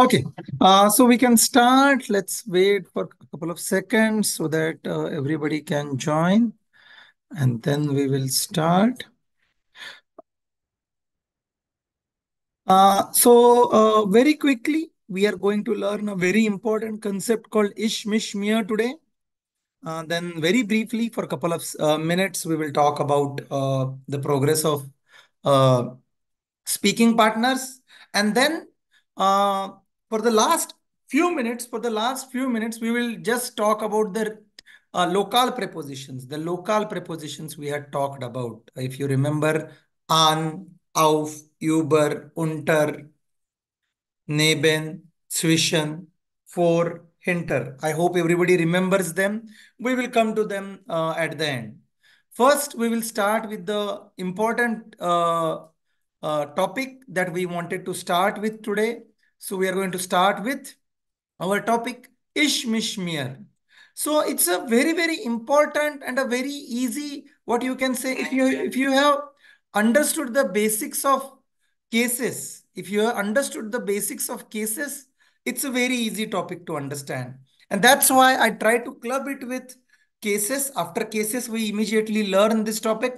Okay, uh, so we can start. Let's wait for a couple of seconds so that uh, everybody can join and then we will start. Uh, so uh, very quickly, we are going to learn a very important concept called Ish Ishmishmir today. Uh, then very briefly for a couple of uh, minutes, we will talk about the progress of speaking partners. And then for the last few minutes, for the last few minutes, we will just talk about the uh, local prepositions, the local prepositions we had talked about. If you remember, an, auf, über, unter, neben, zwischen, for, hinter. I hope everybody remembers them. We will come to them uh, at the end. First, we will start with the important uh, uh topic that we wanted to start with today, so we are going to start with our topic Ishmishmir. So it's a very, very important and a very easy, what you can say, if you, if you have understood the basics of cases, if you have understood the basics of cases, it's a very easy topic to understand. And that's why I try to club it with cases. After cases, we immediately learn this topic,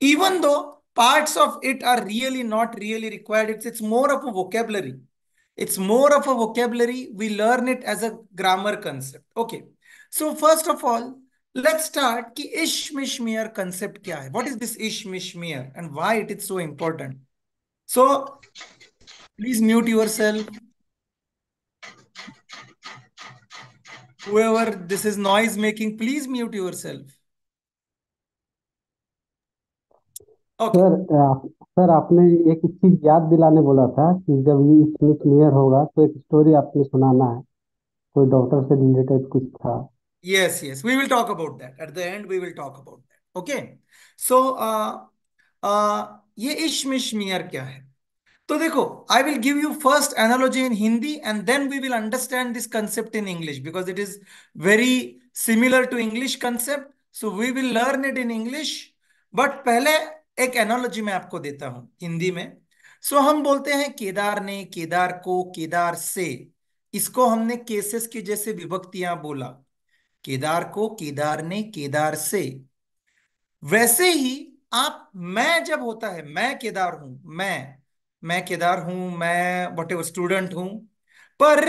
even though parts of it are really not really required. It's, it's more of a vocabulary. It's more of a vocabulary. We learn it as a grammar concept. Okay. So first of all, let's start ki ishmishmear concept kya hai? What is this ishmishmear and why it is so important? So please mute yourself. Whoever this is noise making, please mute yourself. Okay. Sir, uh, sir आपने एक चीज याद दिलाने बोला था कि जब ये इसमें क्लियर होगा तो एक स्टोरी आपने सुनाना है कोई डॉक्टर से रिलेटेड कुछ था yes yes we will talk about that at the end we will talk about that okay so ये इश मियर क्या है तो देखो I will give you first analogy in Hindi and then we will understand this concept in English because it is very similar to English concept so we will learn it in English but पहले एक analogy मैं आपको देता हूं हिंदी में सो so, हम बोलते हैं केदार ने केदार को केदार से इसको हमने केसेस की जैसे विभक्तियां बोला केदार को केदार ने केदार से वैसे ही आप मैं जब होता है मैं केदार हूं मैं मैं केदार हूं मैं वट एवर स्टूडेंट हूं पर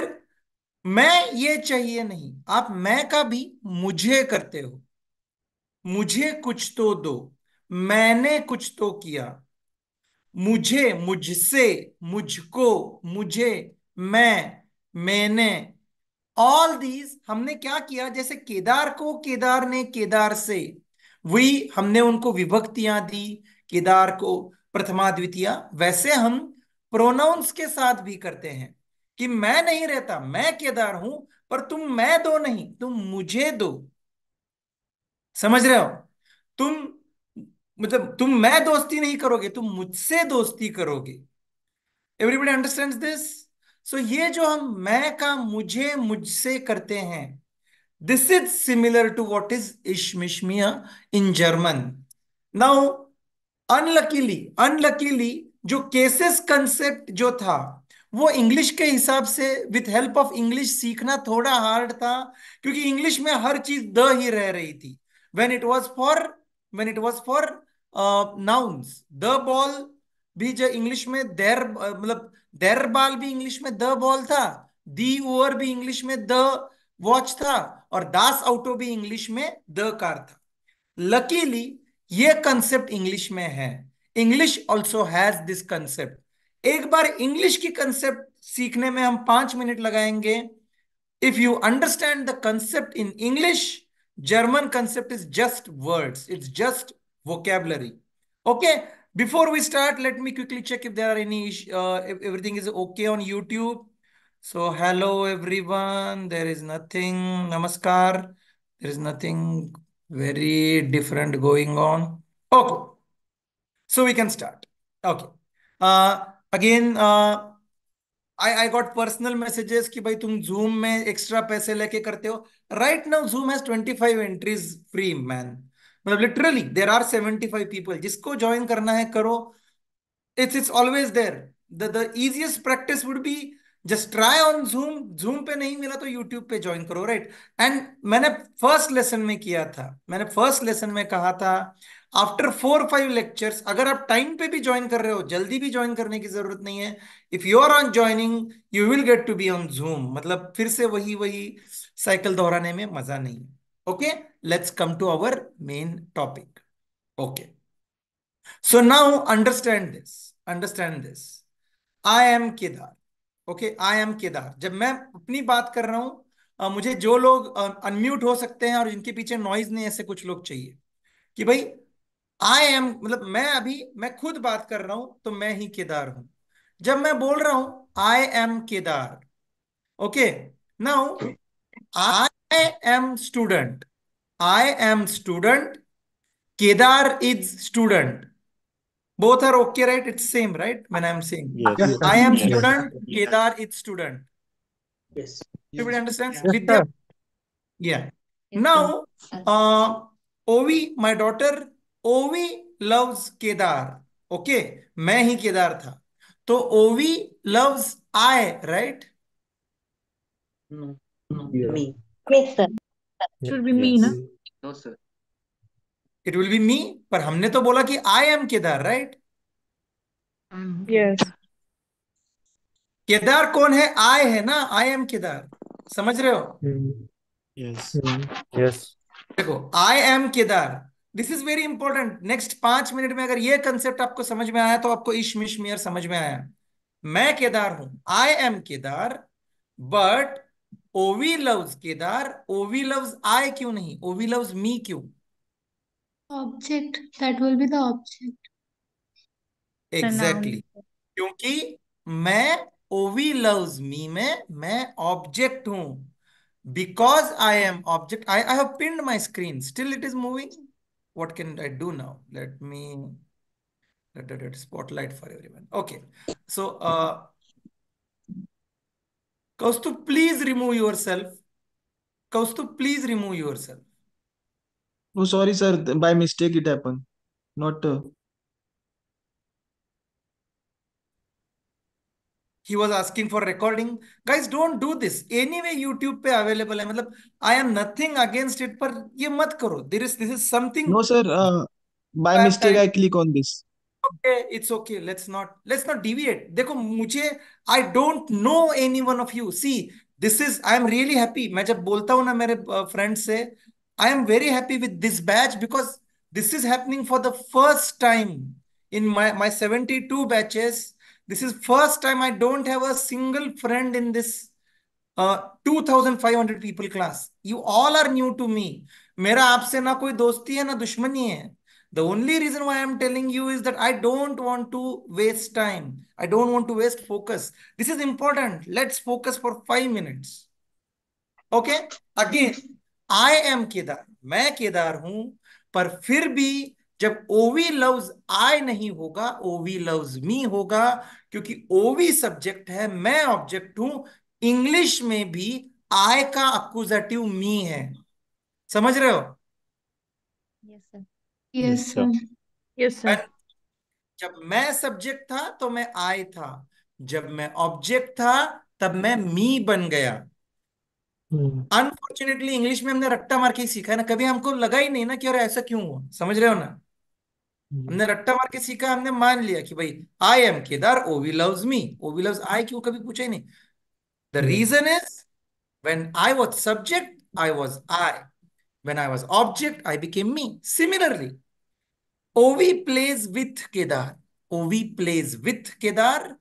मैं ये चाहिए नहीं आप मैं का भी मुझे करते हो मुझे कुछ तो दो मैंने कुछ तो किया मुझे मुझसे मुझको मुझे मैं मैंने ऑल दीज हमने क्या किया जैसे केदार को केदार ने केदार से वी हमने उनको विभक्तियां दी केदार को प्रथमा द्वितीय वैसे हम प्रोनाउंस के साथ भी करते हैं कि मैं नहीं रहता मैं केदार हूं पर तुम मैं दो नहीं तुम मुझे दो समझ रहे हो तुम मतलब तुम मैं दोस्ती नहीं करोगे तुम मुझसे दोस्ती करोगे एवरीबडी अंडरस्टैंड दिस सो ये जो हम मैं का मुझे मुझसे करते हैं this is similar to what is इशमिशमिया in German now unluckily unluckily जो केसेस कंसेप्ट जो था वो इंग्लिश के हिसाब से विथ हेल्प ऑफ इंग्लिश सीखना थोड़ा हार्ड था क्योंकि इंग्लिश में हर चीज द ही रह रही थी when it was for when it was for nouns the ball भी जो इंग्लिश में देर मतलब देर बाल भी इंग्लिश में द बॉल था दी ओवर भी इंग्लिश में द वॉच था और दास ऑटो भी इंग्लिश में द कार था लकीली ये कंसेप्ट इंग्लिश में है English also has this concept एक बार इंग्लिश की कंसेप्ट सीखने में हम पांच मिनट लगाएंगे if you understand the concept in English German concept is just words it's just vocabulary. Okay, before we start, let me quickly check if there are any, uh, if everything is okay on YouTube. So hello everyone, there is nothing, namaskar. There is nothing very different going on. Okay, so we can start. Okay, uh, again, uh, I, I got personal messages ki bhai tum Zoom mein extra paise leke karte ho. Right now, Zoom has 25 entries free, man. मतलब literally there are seventy five people जिसको join करना है करो it's it's always there the the easiest practice would be just try on Zoom Zoom पे नहीं मिला तो YouTube पे ज्वाइन करो राइट एंड मैंने फर्स्ट लेसन में किया था मैंने फर्स्ट लेसन में कहा था आफ्टर फोर फाइव लेक्चर्स अगर आप टाइम पे भी ज्वाइन कर रहे हो जल्दी भी ज्वाइन करने की जरूरत नहीं है if you are on joining you will get to be on Zoom मतलब फिर से वही वही साइकिल दोहराने में मजा नहीं है Okay, let's come to our main topic. Okay. So now understand this. Understand this. I am Kedar. Okay, I am Kedar. जब मैं अपनी बात कर रहा हूं मुझे जो लोग अनम्यूट हो सकते हैं और जिनके पीछे नॉइज नहीं ऐसे कुछ लोग चाहिए कि भाई आई एम मतलब मैं अभी मैं खुद बात कर रहा हूं तो मैं ही केदार हूं जब मैं बोल रहा हूं I am Kedar okay now I I am student. I am student. Kedar is student. Both are okay, right? It's same, right? When I'm saying yes. Yes. I am student. yes. Kedar is student. Yes. Everybody understands? Yes, Vidya. Yeah. Yes, Now, uh, Ovi, my daughter, Ovi loves Kedar. Okay, मैं ही केदार था तो right? No. No. Yeah. Me. It sir. It be yes. me, na? No, sir. It will be me, पर हमने तो बोला कि I am Kedar, right? Yes. Kedar कौन है? आई है ना? I am Kedar. समझ रहे हो? Yes hmm. Yes hmm. देखो, I am Kedar. This is very important next पांच मिनट में अगर ये कंसेप्ट आपको समझ में आया तो आपको इश मिश मियर समझ में आया मैं केदार हूं I am Kedar but Ovi loves Kedar Ovi loves I क्यों नहीं ओवी लव्स मी क्यों object that will be the object exactly क्योंकि मैं ओवी लव्स मी में मैं ऑब्जेक्ट हूं because I am object I I have pinned my screen still it is moving what can I do now let me let it spotlight for everyone okay so uh Kaustubh, please remove yourself. Kaustubh, please remove yourself. Oh, sorry, sir. By mistake, it happened. Not. Uh... He was asking for recording. Guys, don't do this. Anyway, YouTube pe available है. मतलब I am nothing against it. but ye mat karo. There is this is something. No, sir. Uh, by mistake, I click on this. okay it's okay let's not let's not deviate देखो मुझे I don't know any one of you see this is I am really happy मैं जब बोलता हूँ ना मेरे friend से I am very happy with this batch because this is happening for the first time in my my seventy two batches this is first time I don't have a single friend in this two thousand five hundred people class you all are new to me मेरा आपसे ना कोई दोस्ती है ना दुश्मनी है The only reason why I'm telling you is that I don't want to waste time. I don't want to waste focus. This is important. Let's focus for 5 minutes. Okay? Again, I am Kedar. main kedar hu par fir bhi जब ओवी loves आई नहीं होगा ओवी loves मी होगा क्योंकि ओवी subject है मैं ऑब्जेक्ट हूं इंग्लिश में भी आई का अक्यूजेटिव मी है समझ रहे हो जब मैं सब्जेक्ट था तो मैं आई था जब मैं ऑब्जेक्ट था तब मैं मी बन गया अनफॉर्चुनेटली hmm. इंग्लिश में हमने रट्टा मार के सीखा है ना कभी हमको लगा ही नहीं ना कि और ऐसा क्यों हुआ समझ रहे हो ना hmm. हमने रट्टा मार के सीखा हमने मान लिया कि भाई I am Kedar Ovi loves me Ovi loves I क्यों कभी पूछा ही नहीं the reason is when I was subject I was I When I was object, I became me. Similarly, Ovi plays with Kedar. Ovi plays with Kedar.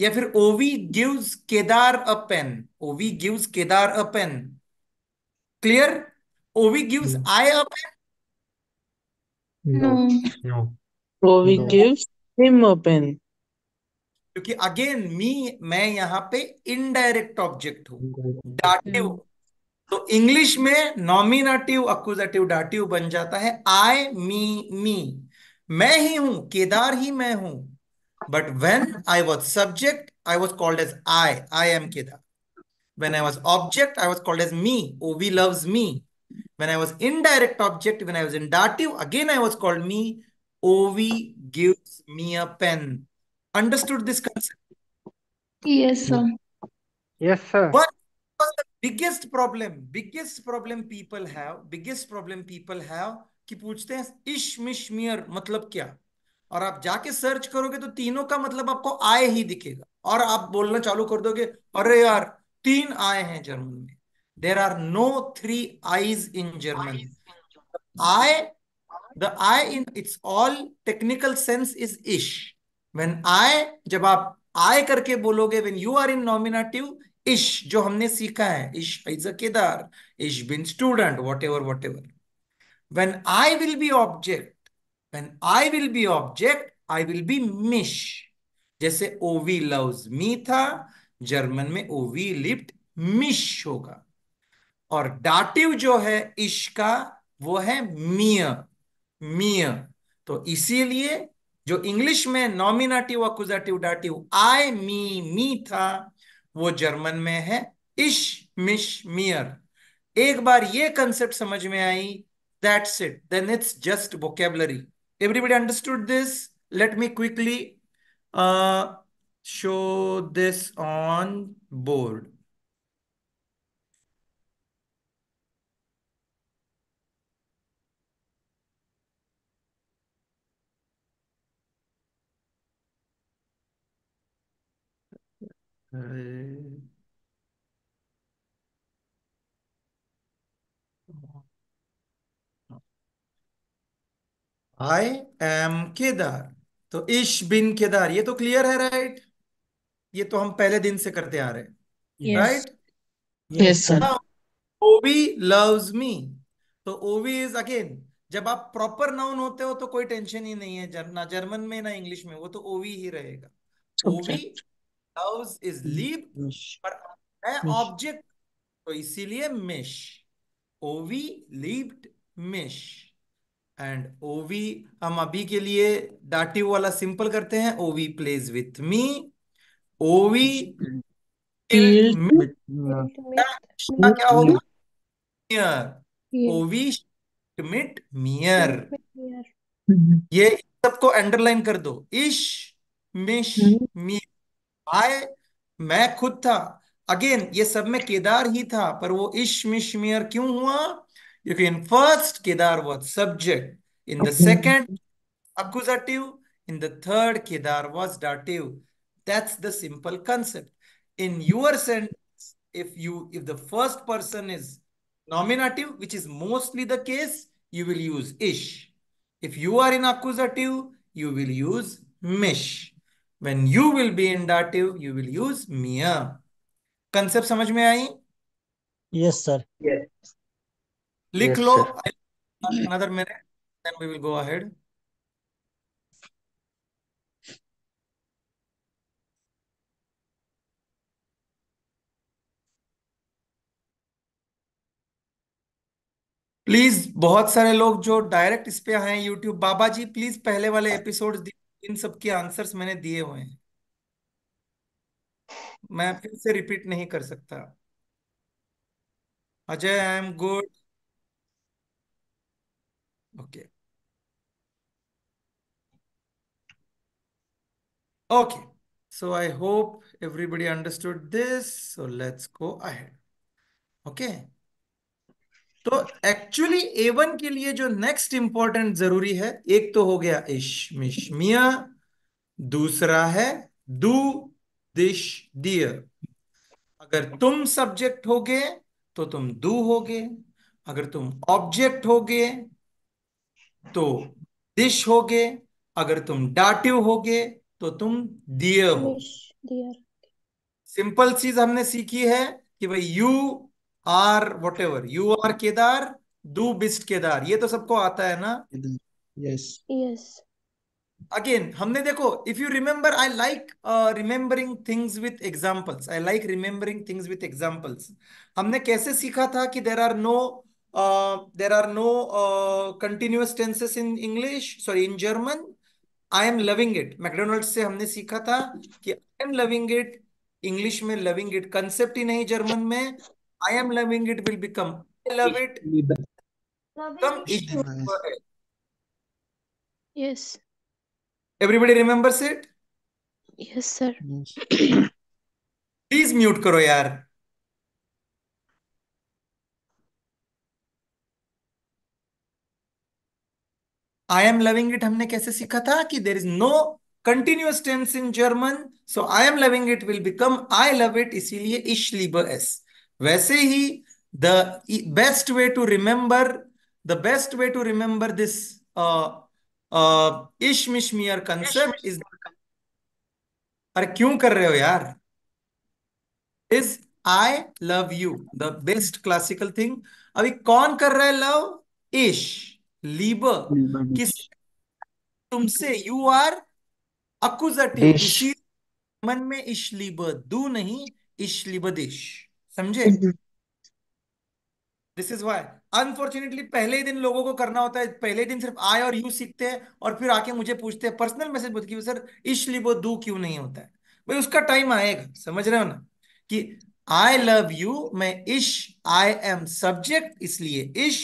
या फिर Ovi gives Kedar a pen Ovi gives Kedar a pen clear Ovi gives I a pen no Ovi gives him a pen क्योंकि again me मैं यहाँ पे indirect object हूँ डाटे तो English में नॉमिनेटिव अक्यूजेटिव डाटिव बन जाता है आई मी मी मैं ही हूं केदार ही मैं हूं but when I was subject I was called as I I am Kedar when i was object i was called as me ov loves me when i was indirect object when i was in dative again i was called me ov gives me a pen understood this concept yes sir yes sir but biggest problem biggest problem people have biggest problem people have कि पूछते हैं इश मिश मियर मतलब क्या और आप जाके सर्च करोगे तो तीनों का मतलब आपको आए ही दिखेगा और आप बोलना चालू कर दोगे अरे यार तीन आए हैं जर्मन में there are no three I's in German I the I in it's all technical sense is इश व्हेन आय जब आप आय करके बोलोगे when you are in nominative इश जो हमने सीखा है इश इज अ केदार इश बिन student whatever whatever when I will be object when I will be object I will be मिश जैसे ओवी लव्स मी था जर्मन में ओवी लिप्ट मिश होगा और डाटिव जो है इश का वो है मिय मिय तो इसीलिए जो इंग्लिश में नॉमिनाटिव अकुजाटिव डाटिव आई मी मी था वो जर्मन में है इश मिश मियर एक बार ये कंसेप्ट समझ में आई that's it then it's just vocabulary everybody understood this let me quickly show this on board I am Kedar तो इश बिन केदार ये तो क्लियर है राइट ये तो हम पहले दिन से करते आ रहे हैं राइट ओवी लव्स मी तो ओवी इज अगेन जब आप प्रॉपर नाउन होते हो तो कोई टेंशन ही नहीं है ना जर्मन में ना इंग्लिश में वो तो ओवी ही रहेगा ओवी लव्स इज लीप पर है ऑब्जेक्ट तो इसीलिए मिश ओवी लीप्ड मिश एंड ओवी हम अभी के लिए डाटिव वाला सिंपल करते हैं ओवी प्लेज विथ मी ओवी क्या होगा मियर ओवी मिट मियर ये सबको अंडरलाइन कर दो इश मिश मियर आए मैं खुद था अगेन ये सब में केदार ही था पर वो इश्मिशमियर क्यों हुआ क्योंकि in first Kedar was subject in the second accusative in the third kedar was dative that's the simple concept in your sentence if you if the first person is nominative which is mostly the case you will use ish if you are in accusative you will use mish When you will be indative, you will use mere. Concept समझ में आई? Yes, sir. Yes. लिख yes, लो. Another minute, then we will go ahead. Please बहुत सारे लोग जो direct इस पे आए हैं यूट्यूब बाबा जी प्लीज पहले वाले एपिसोड्स इन सबके आंसर्स मैंने दिए हुए हैं मैं फिर से रिपीट नहीं कर सकता Ajay I am good okay okay so I hope everybody understood this so let's go I okay तो एक्चुअली ए वन के लिए जो नेक्स्ट इंपॉर्टेंट जरूरी है एक तो हो गया इश्मिश्मिया मिया दूसरा है दू दिश दिय अगर तुम सब्जेक्ट हो तो तुम दू होगे अगर तुम ऑब्जेक्ट हो गए तो दिश हो अगर तुम डाटिव हो गए तो तुम दिय हो सिंपल चीज हमने सीखी है कि भाई you are whatever you are Kedar डू बिस्ट केदार ये तो सबको आता है ना यस यस अगेन हमने देखो if you remember I like remembering things with examples I like remembering things with examples हमने कैसे सीखा था कि there are no there are no continuous tenses in English sorry in German I am loving it McDonald से हमने सीखा था कि I am loving it English में लविंग इट कंसेप्ट ही नहीं जर्मन में I am loving it will become I love it. Come it. Yes. Everybody remembers it? Yes, sir. Please mute करो यार. I am loving it हमने कैसे सीखा था कि there is no continuous tense in German so I am loving it will become I love it इसीलिए ich liebe es वैसे ही the best way to remember the best way to remember this इशमिशमियर concept is अरे क्यों कर रहे हो यार is I love you the best classical thing अभी कौन कर रहा है लव इश लीबर किस तुमसे यू आर अकुजटिव मन में इश लीबर दू नहीं इश दिश समझे दिस इज वाई अनफॉर्चुनेटली पहले ही दिन लोगों को करना होता है पहले दिन सिर्फ आए और यू सीखते हैं और फिर आके मुझे पूछते हैं पर्सनल मैसेज बोलते सर इसलिए लिबो दू क्यों नहीं होता है भाई उसका टाइम आएगा समझ रहे हो ना कि आई लव यू मैं इश आई एम सब्जेक्ट इसलिए इश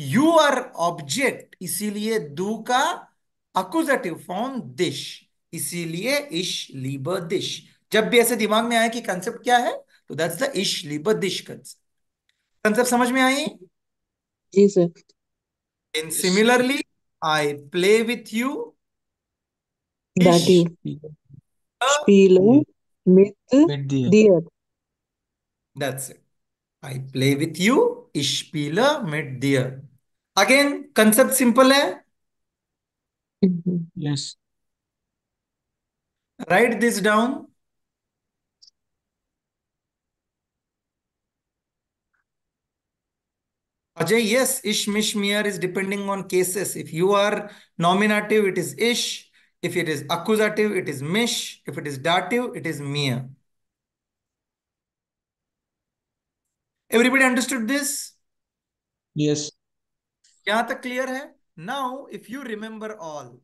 यू आर ऑब्जेक्ट इसीलिए दू का अक्यूजेटिव फॉर्म दिश इसीलिए इश लीब दिश जब भी ऐसे दिमाग में आए कि कंसेप्ट क्या है तो दैट्स द इश लीपर दिश कंसेप्ट समझ में आई जी sir similarly I play with you that's it I play with you इश्पीला मिट डियर अगेन कंसेप्ट सिंपल है right this down Ajay, yes, ish, mish, mir is depending on cases. If you are nominative, it is ish. If it is accusative, it is mish. If it is dative, it is mir. Everybody understood this? Yes. यहाँ तक clear है now if you remember all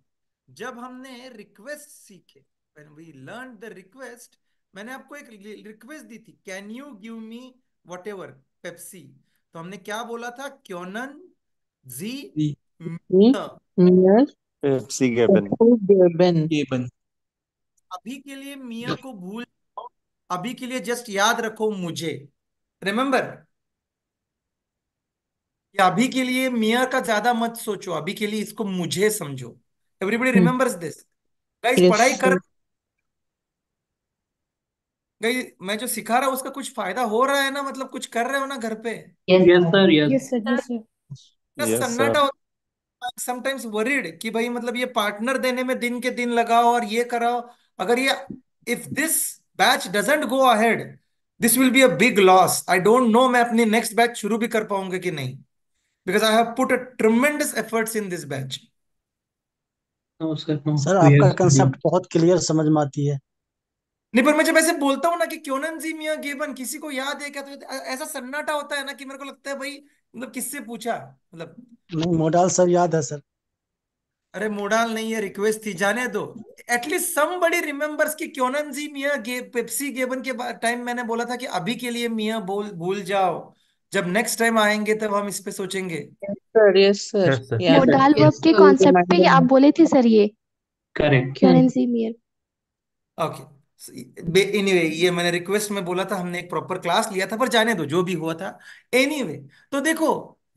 जब हमने request सीखे when we learned the request मैंने आपको एक request दी थी can you give me whatever Pepsi तो हमने क्या बोला था क्योंन जी अभी के लिए मिया को भूल अभी के लिए जस्ट याद रखो मुझे रिमेम्बर अभी के लिए मिया का ज्यादा मत सोचो अभी के लिए इसको मुझे समझो एवरीबडी रिमेम्बर्स दिस गाइस पढ़ाई कर गई मैं जो सिखा रहा हूँ उसका कुछ फायदा हो रहा है ना मतलब कुछ कर रहे हो ना घर पे यस सर यस सन्नाटा समटाइम्स वरीड कि भाई मतलब ये पार्टनर देने में दिन के दिन लगाओ और ये कराओ अगर ये if this batch doesn't go ahead this will be a big loss I don't know मैं अपनी नेक्स्ट बैच शुरू भी कर पाऊंगा कि नहीं because I have put a tremendous efforts in this batch sir आपका कंसेप्ट बहुत क्लियर समझ में आती है नहीं पर मैं जब ऐसे बोलता हूँ ना कि क्यों जी मिया गेबन किसी को याद है क्या तो ऐसा सन्नाटा होता है ना कि मेरे को लगता है भाई मतलब किससे पूछा मतलब नहीं मोडाल सर याद है सर अरे मोडाल नहीं है रिक्वेस्ट थी जाने दो एटलीस्ट समबडी रिमेम्बर्स कि क्यों जी मिया गे पेप्सी गेबन के टाइम मैंने बोला था कि अभी के लिए मिया बोल भूल जाओ जब नेक्स्ट टाइम आएंगे तब हम इस पे सोचेंगे sir yes sir yes sir या Yes, sir. Modal yes verb के कॉन्सेप्ट पे आप बोले थे सर ये करेक्ट करेंसी मियर ओके एनीवे anyway, ये मैंने रिक्वेस्ट में बोला था हमने एक प्रॉपर क्लास लिया था पर जाने दो जो भी हुआ था एनीवे anyway, तो देखो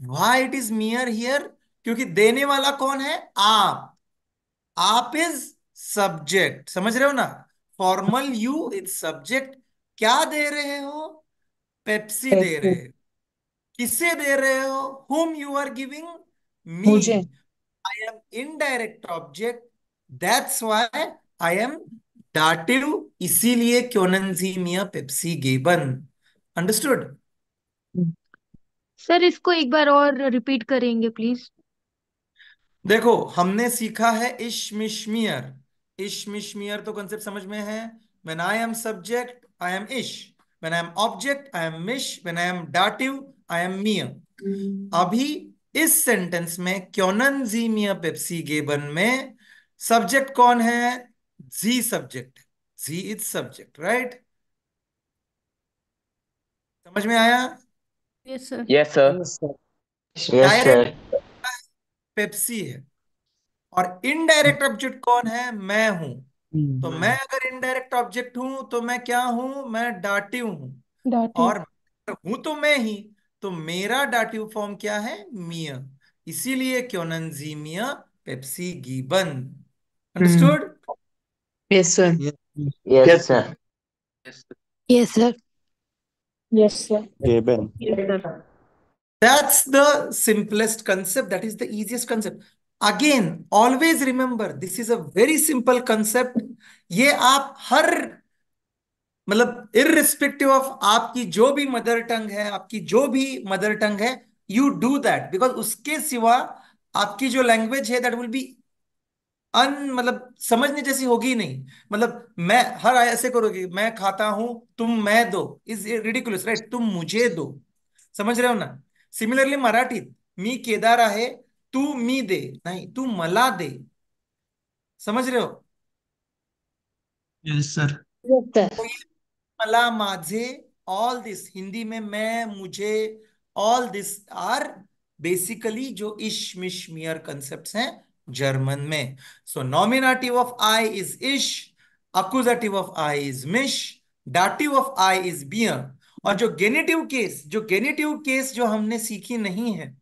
वाई इट इज मियर हियर क्योंकि देने वाला कौन है आप आप इज सब्जेक्ट समझ रहे हो ना फॉर्मल यू इज सब्जेक्ट क्या दे रहे हो पेप्सी दे रहे हो किसे दे रहे हो हुम you are giving me I am indirect object that's why I am dative इसीलिए क्योनजीमिया पेप्सी गेबन अंडरस्टूड हम्म। सर इसको एक बार और रिपीट करेंगे प्लीज देखो हमने सीखा है इश्मिश्मियर इश्मिश्मियर तो कंसेप्ट समझ में है when I am subject I am इश when I am object I am मिश when I am dative I am mere. अभी इस सेंटेंस में क्योनजीमिया पेप्सी गेबन में सब्जेक्ट कौन है Z subject. Z is subject, right? समझ में आया? Yes sir. Yes sir. Yes sir. Pepsi है और इनडायरेक्ट ऑब्जेक्ट कौन है मैं हूं तो hmm. मैं अगर इनडायरेक्ट ऑब्जेक्ट हूं तो मैं क्या हूं मैं डाटिव हूं और हूं तो मैं ही तो मेरा डाटिव फॉर्म क्या है मिया इसीलिए मिया पेप्सी गीबन understood Yes, sir. Yes, yes sir. Yes, sir. Yes, sir. Yes, sir. That's the simplest concept. That is the easiest concept. Again, always remember, this is a very simple concept. ये आप हर मतलब irrespective of आपकी जो भी mother tongue है आपकी जो भी mother tongue है you do that. Because उसके सिवा आपकी जो language है that will be अन मतलब समझने जैसी होगी नहीं मतलब मैं हर आय ऐसे करोगे मैं खाता हूं तुम मैं दो इज रिडिकुलस राइट तुम मुझे दो समझ रहे हो ना सिमिलरली मराठी मी केदार है तू मी दे नहीं तू मला दे समझ रहे हो तो यस सर मला माझे ऑल दिस हिंदी में मैं मुझे ऑल दिस आर बेसिकली जो इश मिश मियर कंसेप्ट हैं जर्मन में सो नॉमिनाटिव ऑफ आई इज इश अक्यूजाटिव ऑफ आई इज मिश डाटिव ऑफ आई इज बियर और जो गेनेटिव केस जो गेनेटिव केस जो हमने सीखी नहीं है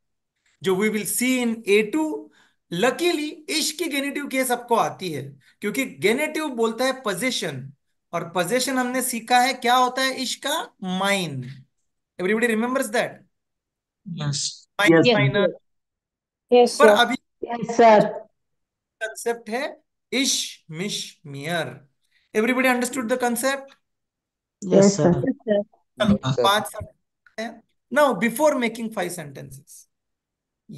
जो we will see in A two luckily इश की गेनेटिव केस आपको आती है क्योंकि गेनेटिव बोलता है पोजेशन और पोजेशन हमने सीखा है क्या होता है इश का mine everybody remembers that minus पर अभी कंसेप्ट है इश मिश मियर एवरीबडी अंडरस्टूड द कंसेप्ट पांच now before making five sentences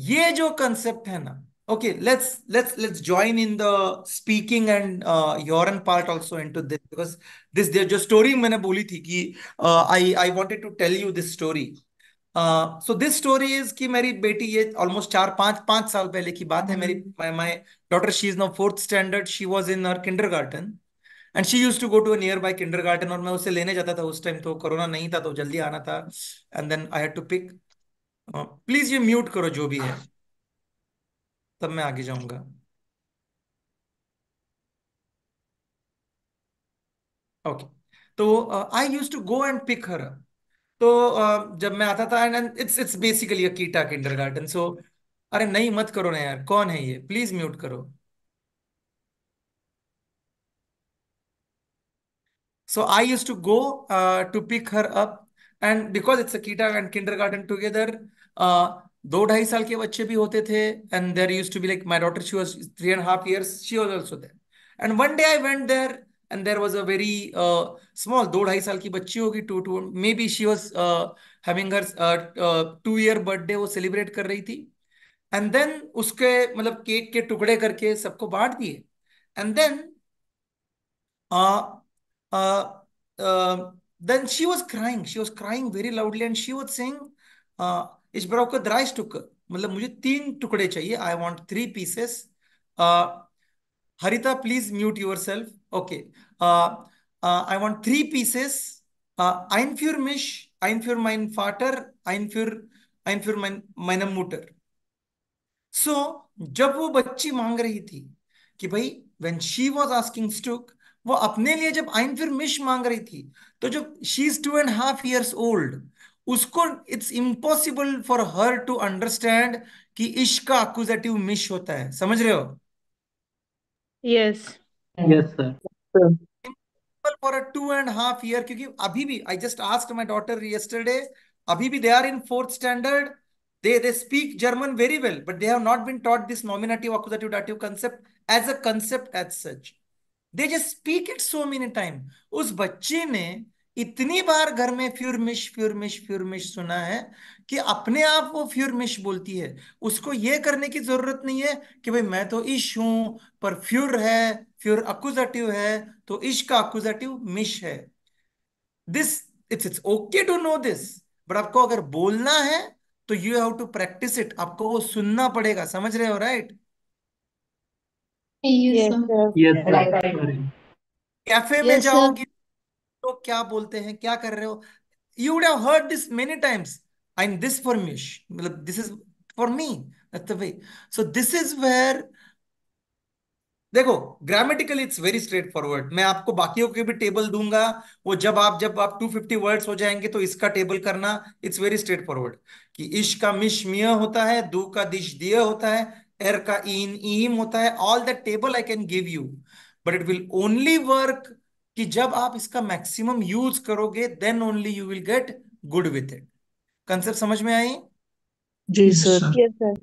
ये जो कंसेप्ट है ना okay let's let's let's join in the speaking and your an part also into this because this जो स्टोरी मैंने बोली थी कि I I wanted to tell you this story so this story is कि मेरी बेटी ये almost चार पांच पांच साल पहले की बात है मेरी my daughter she is now fourth standard she was in uh kindergarten and she use to go to nearby kindergarten और मैं उसे लेने जाता था उस टाइम तो कोरोना नहीं था तो जल्दी आना था and then I had to pick please ये म्यूट करो जो भी है तब मैं आगे जाऊंगा ओके okay. तो I use to go and pick her तो जब मैं आता था and it's it's basically a कीटा गार्डन सो अरे नहीं मत करो ना यार कौन है ये प्लीज म्यूट करो so I use to go to pick her up and because it's it's and kindergarten together दो ढाई साल के बच्चे भी होते थे and there use to be like my daughter she was three and half years she was also there and one day I went there and there was a very uh, small दो ढाई साल की बच्ची होगी two two may be she was having her two year birthday वो celebrate कर रही थी एंड देन उसके मतलब केक के टुकड़े करके सबको बांट दिए and then then she was crying she was crying very loudly and she was saying इस बराव का द्राइस टुकर मतलब मुझे तीन टुकड़े चाहिए I want three pieces Harita please mute yourself Okay. Uh, uh, I want three pieces. Uh, ein für mich, ein für mein Vater, ein für, ein für mein, meine Mutter. so, जब वो बच्ची मांग रही थी कि भाई when she was asking Stuck, वो अपने लिए जब आइन फिर मिश मांग रही थी तो जो she is two and half years old उसको it's impossible for her to understand कि इश्क का अक्यूजेटिव मिश होता है समझ रहे हो yes yes. Two and half year क्योंकि इट सो मेनी टाइम उस बच्चे ने इतनी बार घर में फ्यूर मिश फ्यूर मिश फ्यूर मिश सुना है कि अपने आप वो फ्यूर मिश बोलती है उसको ये करने की जरूरत नहीं है कि भाई मैं तो ईश हूं पर फ्यूर है फिर अक्यूजेटिव है तो इश का अक्यूजेटिव मिश है this it's it's okay to know this but आपको अगर बोलना है तो you have to practice it आपको वो सुनना पड़ेगा समझ रहे हो राइट कैफे में जाओगे तो क्या बोलते हैं क्या कर रहे हो you would have heard this many times I am this for मिश मतलब this is for me so this is where देखो grammatically it's very straightforward मैं आपको बाकी के भी टेबल दूंगा वो जब आप जब आप 250 वर्ड्स हो जाएंगे तो इसका टेबल करना इट्स वेरी स्ट्रेट फॉरवर्ड कि इश का मिश मिय होता है दू का दिश दिय होता है एर का इन ईम होता है all the table I can give you but it will only work कि जब आप इसका मैक्सिमम यूज करोगे then only you will get good with it concept समझ में आई जी sir yes sir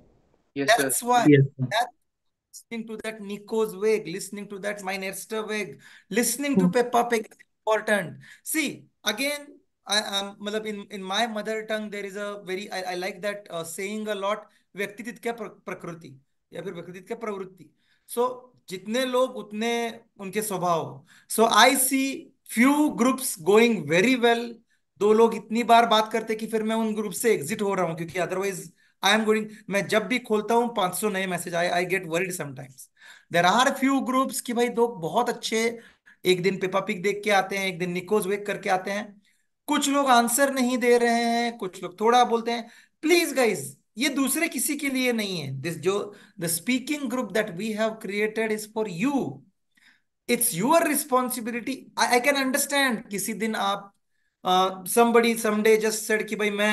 yes sir that's why that listening to that Nico's Wig, listening to that my Erster Wig, listening mm-hmm. to Peppa Pig is important. See, again, I am, um, in, in my mother tongue, there is a very, I, I like that uh, saying a lot, व्यक्ति तितक्या प्रकृति या फिर व्यक्ति तितक्या प्रवृत्ति सो जितने लोग उतने उनके स्वभाव so I see few groups going very well दो लोग इतनी बार बात करते कि फिर मैं उन ग्रुप से एग्जिट हो रहा हूँ क्योंकि अदरवाइज आई एम गोइंग मैं जब भी खोलता हूँ 500 नए मैसेज आए I get world sometimes there are few groups कि भाई लोग बहुत अच्छे एक दिन पेपा पिक देख के आते हैं एक दिन निकोज वेक करके आते हैं कुछ लोग आंसर नहीं दे रहे हैं कुछ लोग थोड़ा बोलते हैं प्लीज गाइज ये दूसरे किसी के लिए नहीं है दिस जो the speaking group that we have created is for you it's your responsibility I can understand किसी दिन आप समबड़ी समडे जस्ट सेड कि भाई मैं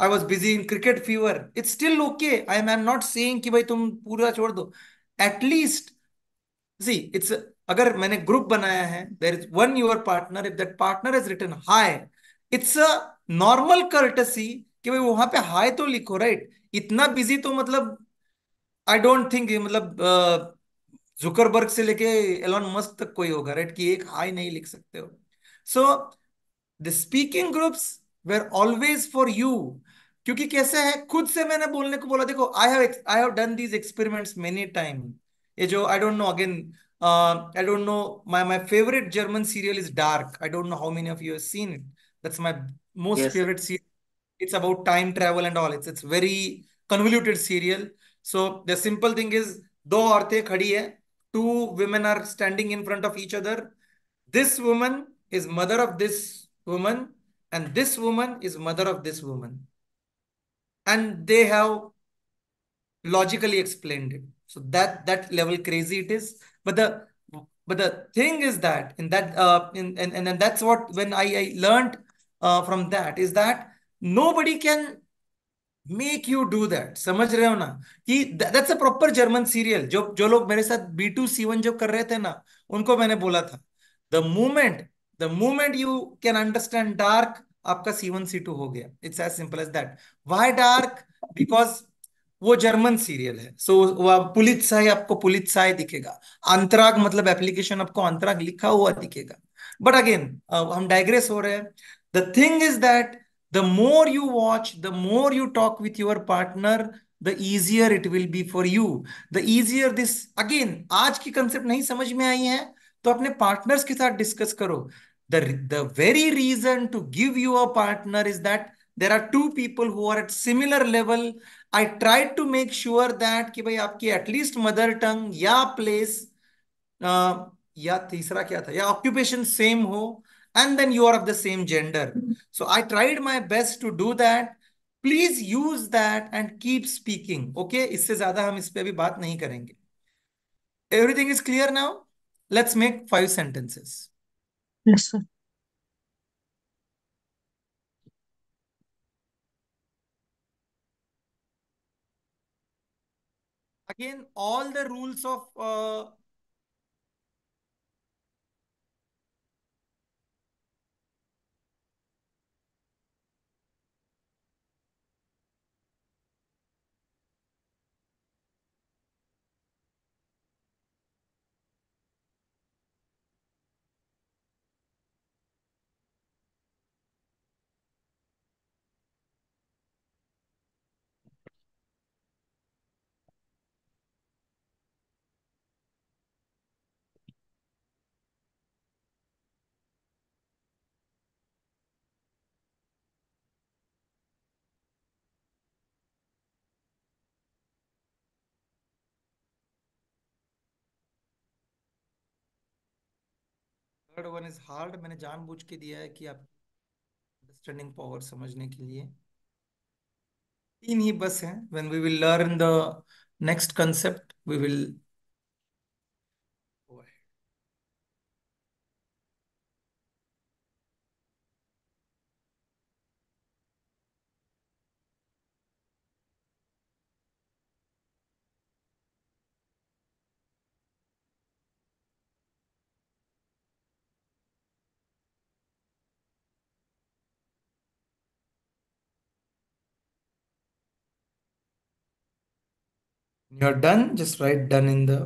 I was busy in cricket fever it's still okay I am I am not saying कि भाई तुम पूरा छोड़ दो एटलीस्ट सी इट्स अगर मैंने ग्रुप बनाया है there is one your partner if that partner is return hi it's a normal courtesy कि भाई वहां पे हाई तो लिखो राइट इतना बिजी तो मतलब आई डोंट थिंक मतलब जुकरबर्ग से लेके एलॉन मस्क तक कोई होगा राइट कि एक हाई नहीं लिख सकते हो so the speaking groups were always for you क्योंकि कैसे है खुद से मैंने बोलने को बोला देखो I have I have done these experiments many time ये जो I don't know again I don't know my my favourite German serial is Dark I don't know how many of you have seen it that's my most favourite serial it's about time travel and all it's it's very convoluted serial so the simple thing is दो औरतें खड़ी है two women are standing in front of each other this woman is mother of this woman and this woman is mother of this woman and they have logically explained it so that that level crazy it is but the but the thing is that in that uh in and, and that's what when i learned uh from that is that nobody can make you do that samajh rahe ho that's a proper german serial jo jo log mere sath b2c1 jo kar rahe the na unko maine bola tha the moment the moment you can understand dark aapka c1 c2 ho gaya it's as simple as that why Dark because वो German serial है so so, वह पुलित्साई आपको पुलित्साई दिखेगा अंतराग मतलब application आपको अंतराग लिखा हुआ दिखेगा बट अगेन हम डायग्रेस हो रहे हैं the thing is that the more you watch the more you talk with your partner the easier it will be for you the easier this again आज की कंसेप्ट नहीं समझ में आई है तो अपने पार्टनर्स के साथ डिस्कस करो the very reason to give you a partner is that there are two people who are at similar level i tried to make sure that ki bhai aapki at least mother tongue ya place uh, ya tisra kya tha occupation same ho and then you are of the same gender mm-hmm. so i tried my best to do that please use that and keep speaking okay isse zyada hum is pe abhi baat nahi everything is clear now let's make five sentences yes again all the rules of uh, third one is hard मैंने जानबूझ के दिया है कि आप understanding power समझने के लिए तीन ही बस हैं when we will learn the next concept we will you're done just write done in the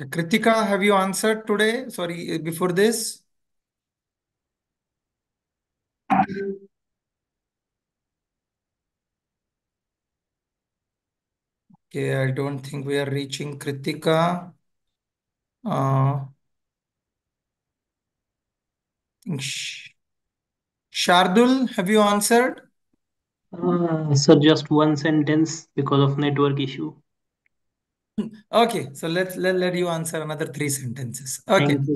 Kritika, have you answered today? Sorry, eh, before this? Okay, I don't think we are reaching Kritika. Uh, Shardul, have you answered? Uh, so just one sentence because of network issue. Okay, so let's let, let you answer another three sentences. Okay. You,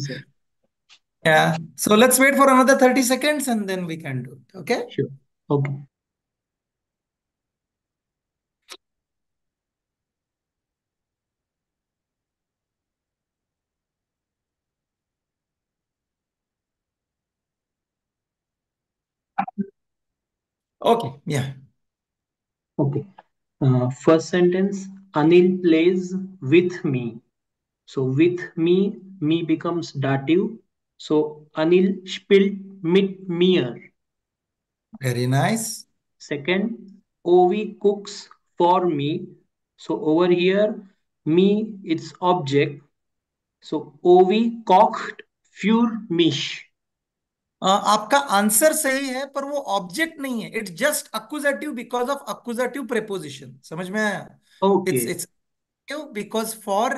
yeah. So let's wait for another 30 seconds and then we can do it. Okay. Sure. Okay. Okay. Yeah. Okay. Uh, first sentence Anil plays with me. So with me, me becomes dative. So Anil spilt mit mir. Very nice. Second, Ovi cooks for me. So over here, me it's object. So Ovi cooked for mich. Uh, आपका answer सही है पर वो object नहीं है it's just accusative because of accusative preposition समझ में आया ओके इट्स इट्स क्यों बिकॉज फॉर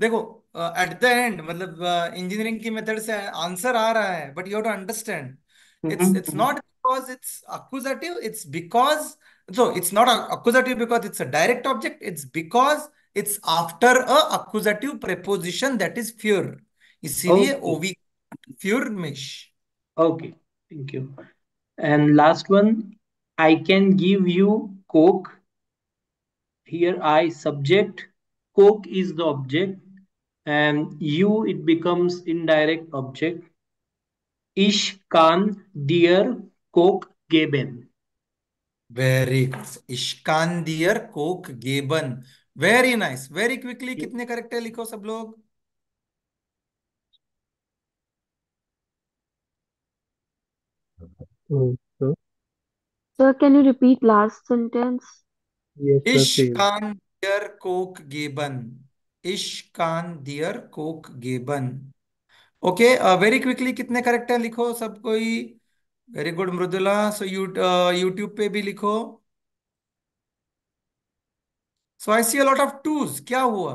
देखो एट द एंड मतलब इंजीनियरिंग की मेथड से आंसर आ रहा है but you have to understand it's it's not because it's accusative it's because so it's not a, accusative because it's a direct object it's because it's after a accusative preposition that is für इसीलिए ओवी फ्यूर मिश okay thank you and last one I can give you कोक here I subject, Coke is the object, and you it becomes indirect object. Ish kann dear Coke geben. Very Ish Ich dear Coke geben. Very nice. Very quickly, yeah. correct correct है लिखो सब लोग Sir, can you repeat last sentence? इश्कान कोक गेबन इश्कान ishkan कोक गेबन ओके वेरी क्विकली कितने करेक्ट है लिखो सब कोई very good Mridula so you YouTube पे भी लिखो सो आई सी लॉट ऑफ टूज क्या हुआ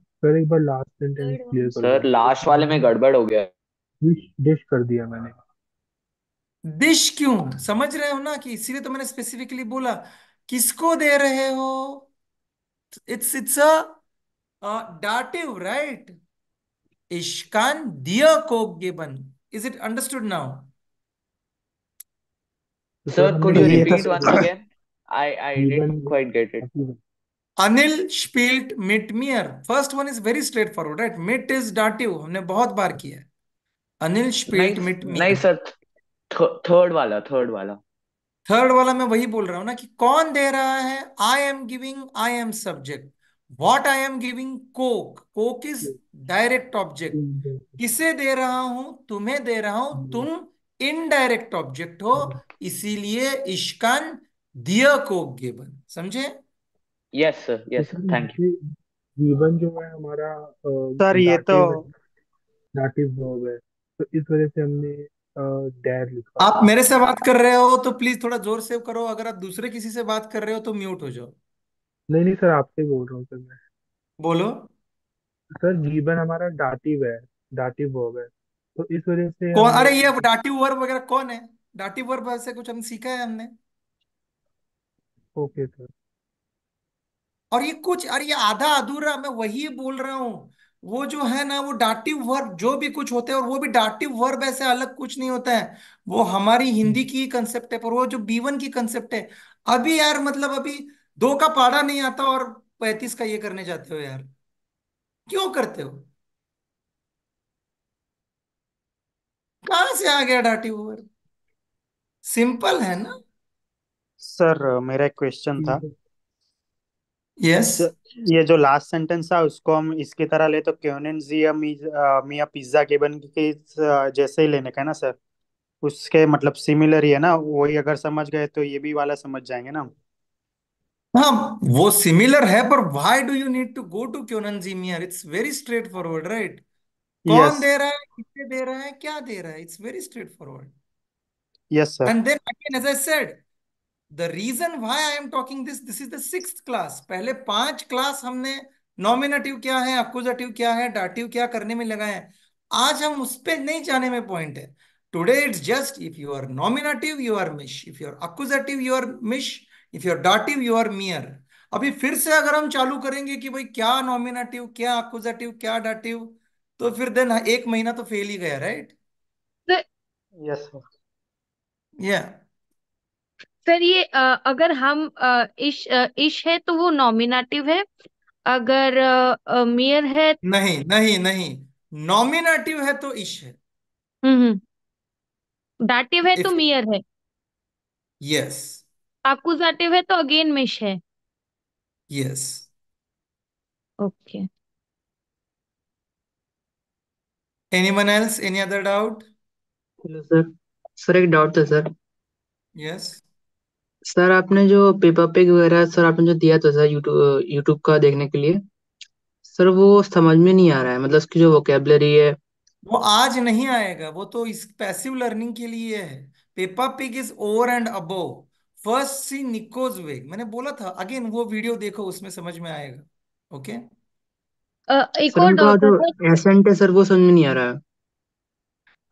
सर एक बार लास्ट सेंटेंस क्लियर कर सर लास्ट वाले में गड़बड़ हो गया डिश डिश कर दिया मैंने दिश क्यों समझ रहे हो ना कि इसीलिए तो मैंने स्पेसिफिकली बोला किसको दे रहे हो it's it's a dative right इश्कान दिया को given is it understood now sir could you repeat once again I I didn't quite get it Anil स्पील्ड मिट मियर first one is very straightforward right मिट इज डाटिव हमने बहुत बार किया है अनिल स्पील्ड मिट मियर नहीं सर थर्ड वाला थर्ड वाला थर्ड वाला मैं वही बोल रहा हूं ना कि कौन दे रहा है I am giving I am subject what I am giving कोक कोक इज डायरेक्ट ऑब्जेक्ट किसे दे रहा हूं तुम्हें दे रहा हूं तुम इनडायरेक्ट ऑब्जेक्ट हो इसीलिए इश्कान दिया कोक गेबन समझे yes sir yes thank you Jeevan जो है हमारा सर ये तो नेटिव वर्ब है तो इस वजह से हमने डैड लिखा आप मेरे से बात कर रहे हो तो प्लीज थोड़ा जोर से करो अगर आप दूसरे किसी से बात कर रहे हो तो म्यूट हो जाओ नहीं नहीं सर आपसे ही बोल रहा हूँ सर मैं बोलो सर जीवन हमारा डाटिव है डाटिव वर्ब है तो इस वजह से कौन अरे ये डाटिव वर्ब वगैरह कौन है डाटिव वर्ब से कुछ हम सीखा है हमने ओके सर और ये कुछ अरे ये आधा अधूरा मैं वही बोल रहा हूँ वो जो है ना वो डाटिव वर्ब जो भी कुछ होते हैं और वो भी डाटिव वर्ब ऐसे अलग कुछ नहीं होता है वो हमारी हम्म। हिंदी की कंसेप्ट है पर वो जो बीवन की कंसेप्ट है अभी यार मतलब अभी दो का पाड़ा नहीं आता और पैंतीस का ये करने जाते हो यार क्यों करते हो कहा से आ गया डाटिव वर्ब सिंपल है ना सर मेरा एक क्वेश्चन था हम्म। Yes yes. तो ये जो लास्ट सेंटेंस था उसको हम इसकी तरह ले तो क्योनेंजिया मिया पिज्जा केबन के जैसे ही लेने का है ना सर उसके मतलब सिमिलर ही है ना वही अगर समझ गए तो ये भी वाला समझ जाएंगे ना हाँ वो सिमिलर है पर why do you need to go to क्योनजीमियर it's very straightforward right कौन दे रहा है कितने दे रहा है क्या दे रहा है it's very straightforward yes sir and then again as I said the reason why I am talking this this is the sixth class pehle panch class humne nominative kya hai accusative kya hai dative kya karne mein lagaye hain aaj hum us pe nahi जाने mein point hai today it's just if you are nominative you are mish if you are accusative you are mish if you are dative you are mere अभी फिर से अगर हम चालू करेंगे कि भाई क्या नॉमिनेटिव क्या अक्यूजेटिव क्या डाटिव तो फिर देन एक महीना तो फेल ही गया राइट यस या सर ये अगर हम इश इश है तो वो नॉमिनेटिव है अगर मेयर है तो नहीं नहीं नहीं नॉमिनेटिव है तो इश है हम्म डाटिव हम्म। है तो मेयर है यस आकुजाटिव है तो अगेन मिश है yes okay man else any other doubt sir sir एक डाउट था सर यस सर आपने जो पेपर पिक वगैरह सर आपने जो दिया था सर यूट्यूब यूट्यूब का देखने के लिए सर वो समझ में नहीं आ रहा है मतलब उसकी जो वोकेबलरी है वो आज नहीं आएगा वो तो इस पैसिव लर्निंग के लिए है paper pick is over and अबो फर्स्ट सी निकोज वे मैंने बोला था अगेन वो वीडियो देखो उसमें समझ में आएगा ओके okay? uh, एक और डाउट एसेंट है सर वो समझ में नहीं आ रहा है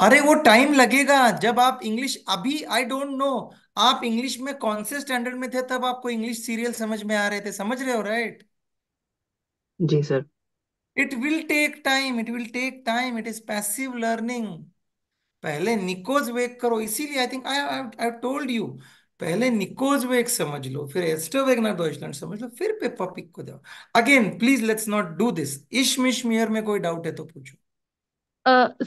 अरे वो टाइम लगेगा जब आप इंग्लिश अभी आई डोंट नो आप इंग्लिश में कौन से स्टैंडर्ड में थे तब आपको इंग्लिश सीरियल समझ में आ रहे थे समझ रहे हो राइट जी sir it will take time it will take time it is passive learning पहले निकोज वेक करो इसीलिए I think I I told you पहले निकोज वेक समझ लो फिर एस्टर वेगनर डॉइचलैंड समझ लो फिर पेपर पिक को दो again please let's not do this मिश मियर में कोई डाउट है तो पूछो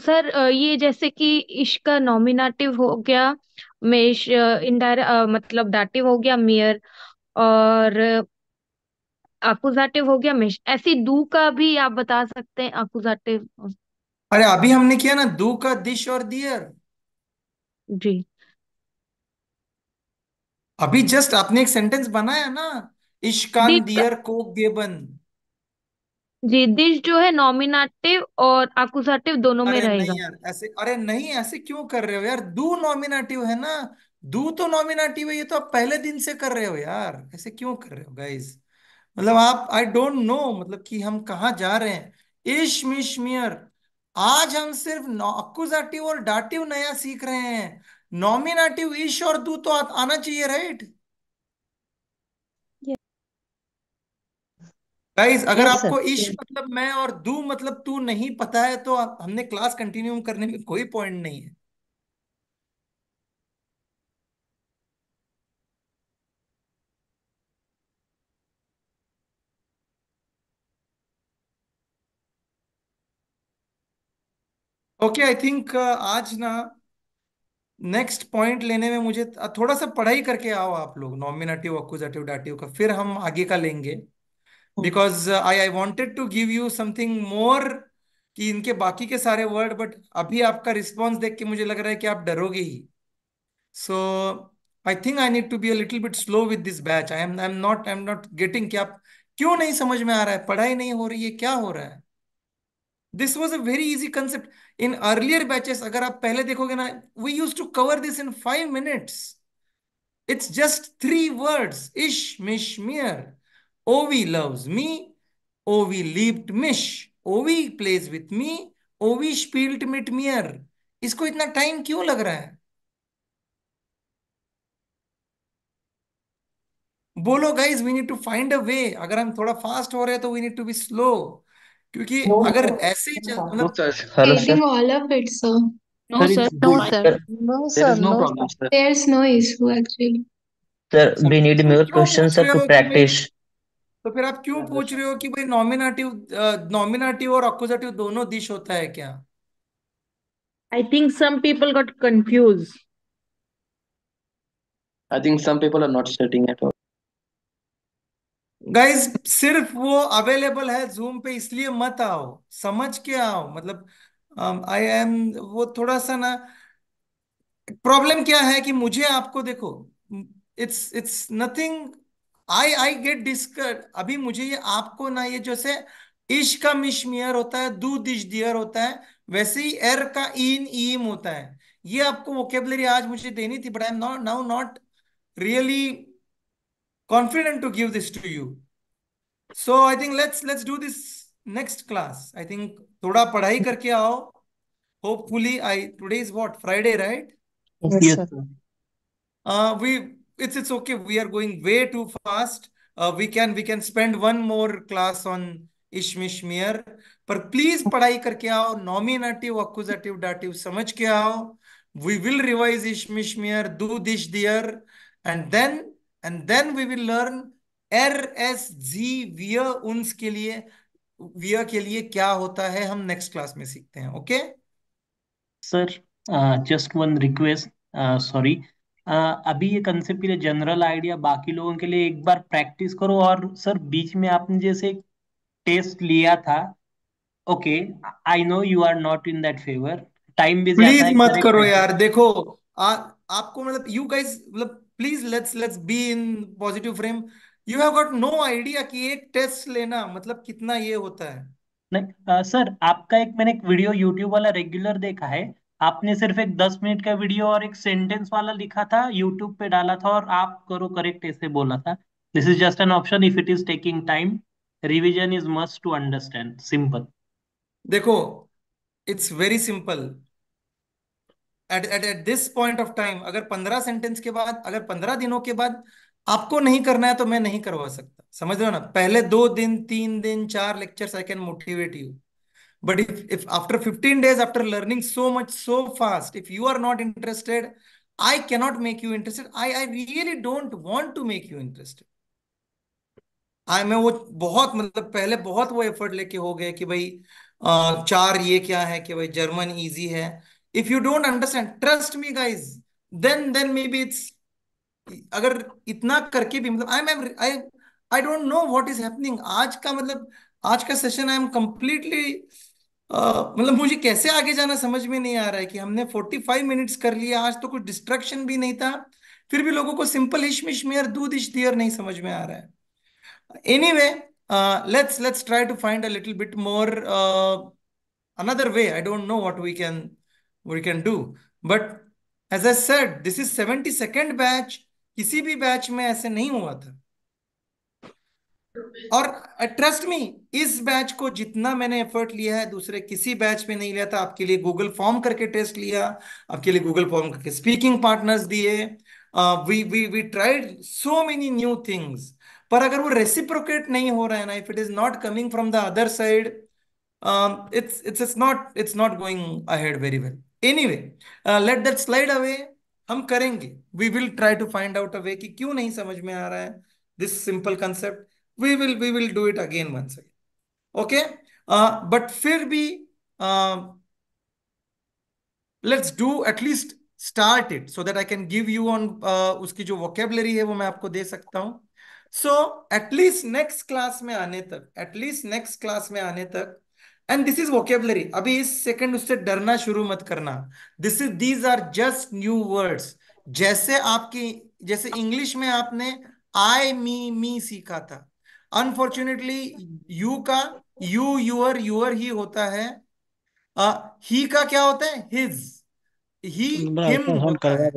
सर ये जैसे कि इश्क का नॉमिनेटिव हो गया मेष इंडायर मतलब डाटिव हो गया मेयर और अकुजाटिव हो गया मेष ऐसी दू का भी आप बता सकते हैं अकुजाटिव अरे अभी हमने किया ना दू का दिश और दियर जी अभी जस्ट आपने एक सेंटेंस बनाया ना इश्कान दियर को गेबन जी दिस जो है नॉमिनेटिव और अकुसाटिव दोनों में अरे नहीं रहेगा यार ऐसे अरे नहीं ऐसे क्यों कर रहे हो यार दू नॉमिनेटिव है ना दू तो नॉमिनेटिव है ये तो आप पहले दिन से कर रहे हो यार ऐसे क्यों कर रहे हो गाइज मतलब आप आई डोंट नो मतलब कि हम कहा जा रहे हैं इश मिश मियर आज हम सिर्फ अक्यूजाटिव और डाटिव नया सीख रहे हैं नॉमिनेटिव ईश और दू तो आना चाहिए राइट right? गाइस अगर yes, आपको इश yes. मतलब मैं और दू मतलब तू नहीं पता है तो हमने क्लास कंटिन्यू करने में कोई पॉइंट नहीं है ओके आई थिंक आज ना नेक्स्ट पॉइंट लेने में मुझे थोड़ा सा पढ़ाई करके आओ आप लोग नॉमिनेटिव अक्यूजेटिव डाटिव का फिर हम आगे का लेंगे because I I wanted to give you something more कि इनके बाकी के सारे वर्ड बट अभी आपका रिस्पॉन्स देख के मुझे लग रहा है कि आप डरोगे ही so I think I need to be a little bit slow with this batch I am I am not I am not getting कि आप क्यों नहीं समझ में आ रहा है पढ़ाई नहीं हो रही है क्या हो रहा है this was a very easy concept in earlier batches अगर आप पहले देखोगे ना we use to cover this in five minutes it's just three words इश मिश मियर Ovi loves me. Ovi liebt mish. Ovi plays with me. Ovi spielt mit mir. इसको इतना time क्यों लग रहा है बोलो guys we need to find a way अगर हम थोड़ा फास्ट हो रहे हैं तो we need to be slow क्योंकि no, अगर sir. ऐसे ही चलता मतलब- no, of it sir no sir no sir no sir no sir sir sir तो फिर आप क्यों पूछ रहे हो कि भाई नॉमिनेटिव नॉमिनेटिव और अक्यूजेटिव दोनों दिश होता है क्या I think some people got confuse I think some people are not starting at all guys सिर्फ वो अवेलेबल है जूम पे इसलिए मत आओ समझ के आओ मतलब आई um, एम वो थोड़ा सा ना प्रॉब्लम क्या है कि मुझे आपको देखो it's it's nothing I I get डिस्कर अभी मुझे ये आपको ना ये जैसे इश का मिशमियर होता है दू दिश डियर होता है वैसे ही एर का इन ईम होता है ये आपको वोकेबलरी आज मुझे देनी थी but I am not now not really confident to give this to you so I think let's let's do this next class I think थोड़ा पढ़ाई करके आओ hopefully I today is what Friday right we it's it's okay we are going way too fast uh, we can we can spend one more class on इशमिश पर please पढ़ाई करके आओ nominative accusative dative समझ के आओ we will revise इशमिश do this there and then and then we will learn एर एस जी विय उन्स के लिए विय के लिए क्या होता है हम नेक्स्ट क्लास में सीखते हैं okay sir just one request sorry अभी ये कंसेप्ट के लिए जनरल आइडिया बाकी लोगों के लिए एक बार प्रैक्टिस करो और सर बीच में आपने जैसे टेस्ट लिया था okay I know you are not in that favour time भी प्लीज मत करो यार देखो आ, आपको मतलब यू गाइस मतलब please let's let's be in positive frame you have got no idea कि एक टेस्ट लेना मतलब कितना ये होता है नहीं सर आपका एक मैंने एक वीडियो यूट्यूब वाला रेगुलर देखा है आपने सिर्फ एक दस मिनट का वीडियो और एक सेंटेंस वाला लिखा था यूट्यूब पे डाला था और आप करो करेक्ट ऐसे बोला था this is just an option if it is taking time revision is must to understand simple देखो it's very simple at at at this point of time अगर पंद्रह सेंटेंस के बाद अगर पंद्रह दिनों के बाद आपको नहीं करना है तो मैं नहीं करवा सकता समझ रहे हो ना पहले दो दिन तीन दिन चार lectures I can motivate you but if, if after 15 days after learning so much so fast if you are not interested i cannot make you interested i i really don't want to make you interested I मैं वो बहुत मतलब पहले बहुत वो effort लेके हो गए कि भाई चार ये क्या है कि भाई जर्मन इजी है if you don't understand trust me guys then then maybe it's अगर इतना करके भी मतलब I am I I don't know what is happening आज का मतलब आज का सेशन आई एम कंप्लीटली मतलब मुझे कैसे आगे जाना समझ में नहीं आ रहा है कि हमने 45 मिनट्स कर लिया आज तो कुछ डिस्ट्रक्शन भी नहीं था फिर भी लोगों को सिंपल इशमिशमियर दूध और नहीं समझ में आ रहा है anyway let's let's try to find a little bit more another way I don't know what we can we can do but as i this is seventy second batch किसी भी बैच में ऐसे नहीं हुआ था और trust me इस batch को जितना मैंने एफर्ट लिया है दूसरे किसी बैच में नहीं लिया था आपके लिए गूगल फॉर्म करके टेस्ट लिया आपके लिए गूगल फॉर्म करके स्पीकिंग पार्टनर्स दिए we we we tried so many new things पर अगर वो रेसिप्रोकेट नहीं हो रहा है ना if it is not coming from the other side it's it's it's not it's not going ahead very well we let that slide away हम करेंगे we will try to find out a way कि क्यों नहीं समझ में आ रहा है this simple concept we will we will do it again once again okay uh, but फिर भी let's do at least start it so that I can give you on उसकी जो वोकेबलरी है वो मैं आपको दे सकता हूँ सो एटलीस्ट नेक्स्ट क्लास में आने तक एटलीस्ट नेक्स्ट क्लास में आने तक एंड दिस इज वोकेबलरी अभी इस सेकंड उससे डरना शुरू मत करना this is these are just new words जैसे आपकी जैसे इंग्लिश में आपने आई मी मी सीखा था अनफॉर्चुनेटली यू का यू यूर यूर ही होता है ही uh, का क्या होता है हिज ही हिम होता है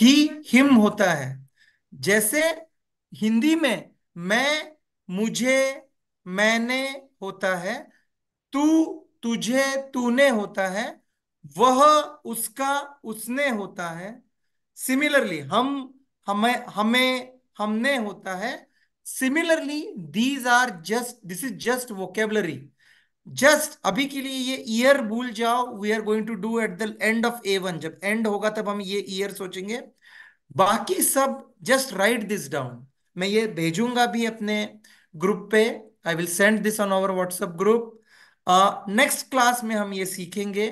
ही हिम होता है जैसे हिंदी में मैं मुझे मैंने होता है तू तुझे तूने होता है वह उसका उसने होता है सिमिलरली हम हमें हमें हमने होता है similarly these are just this is just vocabulary just अभी के लिए ये ईयर भूल जाओ we are going to do at the end of A one जब एंड होगा तब हम ये ईयर सोचेंगे बाकी सब जस्ट राइट दिस डाउन मैं ये भेजूंगा भी अपने ग्रुप पे I will send this on our WhatsApp group next class में हम ये सीखेंगे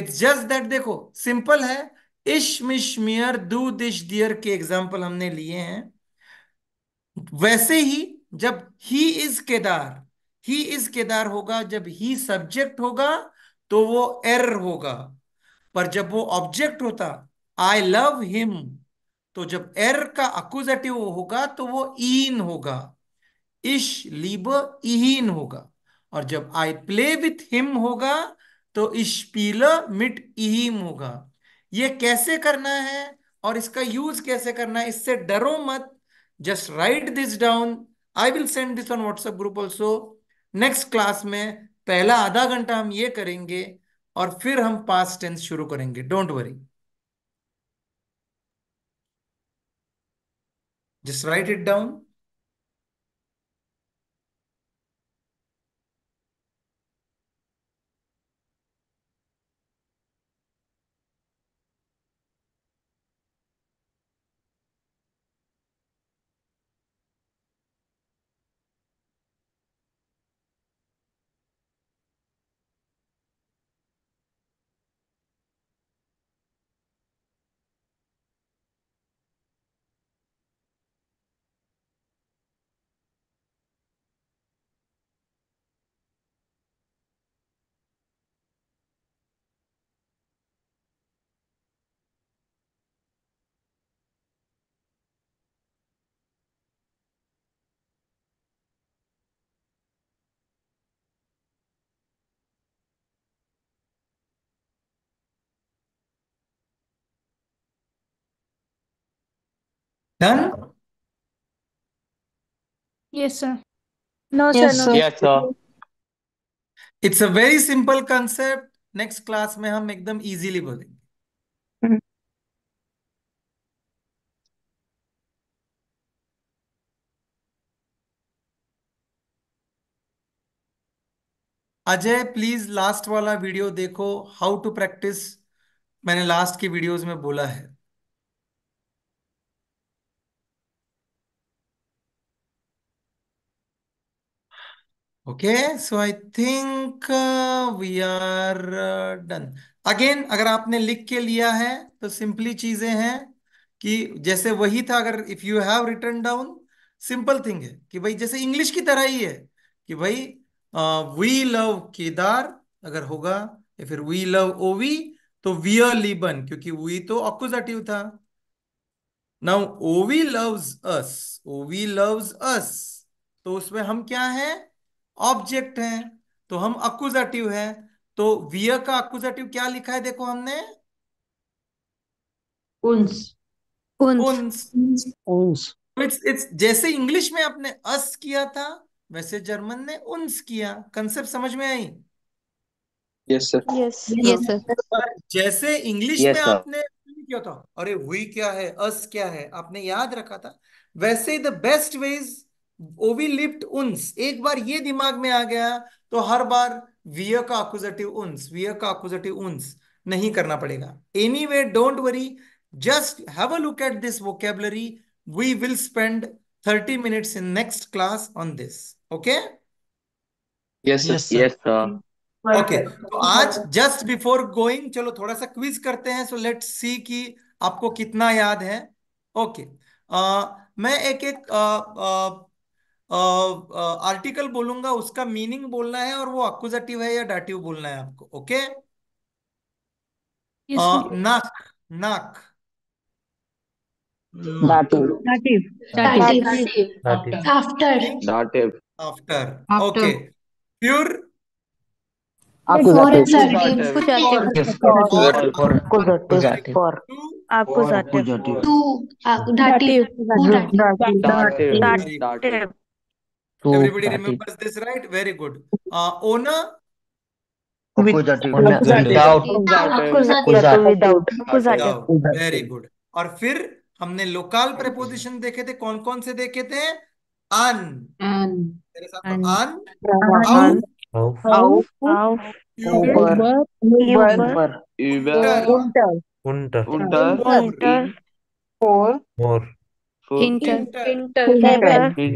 इट्स जस्ट दैट देखो सिंपल है इश मिशमियर दू दिश दियर के एग्जाम्पल हमने लिए हैं वैसे ही जब he is Kedar he is Kedar होगा जब ही सब्जेक्ट होगा तो वो एर होगा पर जब वो ऑब्जेक्ट होता आई लव हिम तो जब एर का अक्यूजेटिव होगा तो वो ईन होगा इश लीब इहीन होगा और जब आई प्ले विथ हिम होगा तो पील मिट इम होगा ये कैसे करना है और इसका यूज कैसे करना है इससे डरो मत just write this down I will send this on WhatsApp group also next class में पहला आधा घंटा हम ये करेंगे और फिर हम पास टेंस शुरू करेंगे don't worry just write it down Done? Yes, sir. No, sir, no. sir. Yes, sir. It's a very simple concept next class में हम एकदम इजीली बोलेंगे अजय प्लीज लास्ट वाला वीडियो देखो हाउ टू प्रैक्टिस मैंने लास्ट की वीडियोस में बोला है Okay, so I think uh, we are uh, अगर आपने लिख के लिया है तो सिंपली चीजें हैं कि जैसे वही था अगर if you have written down simple thing है कि भाई जैसे इंग्लिश की तरह ही है कि भाई वी लव केदार अगर होगा या फिर वी लव ओवी तो वी अ लीबन क्योंकि वी तो ऑक्यूजेटिव था नाउ ओवी लव्स अस ओवी लव्स अस तो उसमें हम क्या है ऑब्जेक्ट है तो हम अक्यूजेटिव है तो वियर का अक्यूजेटिव क्या लिखा है देखो हमने तो इट्स इट्स जैसे इंग्लिश में आपने अस किया था वैसे जर्मन ने उन्स किया कंसेप्ट समझ में आई यस यस सर जैसे इंग्लिश yes, में sir. आपने किया था अरे हुई क्या है अस क्या है आपने याद रखा था वैसे द बेस्ट वेज ओविलिप्ट उन्स एक बार ये दिमाग में आ गया तो हर बार वीय का अक्यूजेटिव उन्स वीय का अक्यूजेटिव उन्स नहीं करना पड़ेगा anyway don't worry just have a look at this vocabulary we will spend 30 minutes in next class on this okay yes yes okay तो आज जस्ट बिफोर गोइंग चलो थोड़ा सा क्विज करते हैं सो लेट्स सी कि आपको कितना याद है ओके okay. uh, मैं एक एक uh, uh, आर्टिकल बोलूंगा उसका मीनिंग बोलना है और वो अक्यूजेटिव है या डाटिव बोलना है आपको ओके नाक नाक आफ्टर आफ्टर ओके प्योर आपको So Everybody that remembers is- this, right? Very good. Uh, owner? Accusative. Without. Accusative. Without. Accusative. Very good. और फिर हमने लोकल प्रपोजिशन देखे थे कौन कौन से देखे थे अन मेरे साथ अन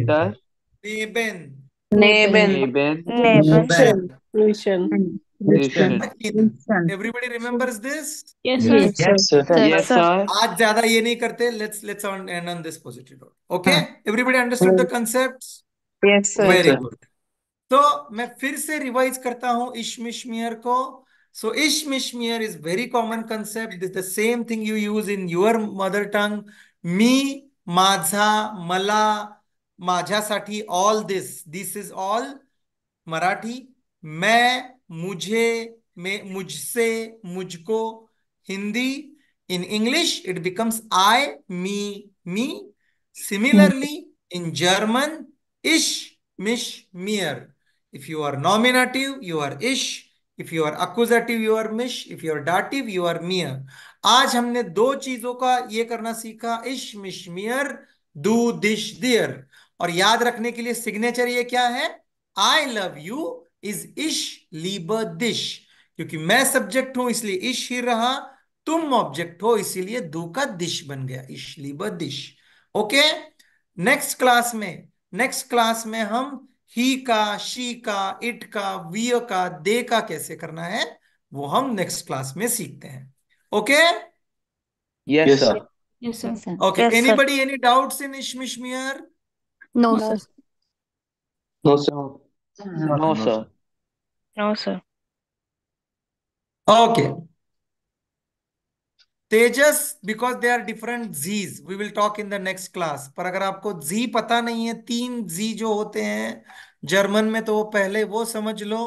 आउट Neben. Neben. Neben. Nation. Everybody remembers this? Yes, sir. Yes, sir. Yes, sir. Yes, sir. आज ज्यादा ये नहीं करते let's let's on, end on this positive note. Okay? Everybody understood the concepts? Yes, sir. Very sir. good. तो मैं फिर से revise करता हूं इश्मिश्मियर को So इश्मिश्मियर is very common concept. It's the same thing you use in your mother tongue. Me, माझा मला माझ्यासाठी all this this is all Marathi मैं मुझे मैं मुझसे मुझको Hindi in English it becomes I me me similarly in German इश मिश मियर if you are nominative you are इश if you are accusative you are मिश if you are dative you are मियर आज हमने दो चीजों का ये करना सीखा इश मिश मियर दू दिश दियर और याद रखने के लिए सिग्नेचर ये क्या है आई लव यू इज इश लीब दिश क्योंकि मैं सब्जेक्ट हूं इसलिए इश ही रहा तुम ऑब्जेक्ट हो इसीलिए दो का दिश बन गया इश लीब दिश ओके नेक्स्ट क्लास में नेक्स्ट क्लास में हम ही का शी का इट का वी का दे का कैसे करना है वो हम नेक्स्ट क्लास में सीखते हैं okay yes sir okay anybody any doubts in इशमिश No, No, sir. No, sir. No, sir. No, sir. Okay. Tejas because they are different जीज we will talk in the next class पर अगर आपको जी पता नहीं है तीन जी जो होते हैं जर्मन में तो वो पहले वो समझ लो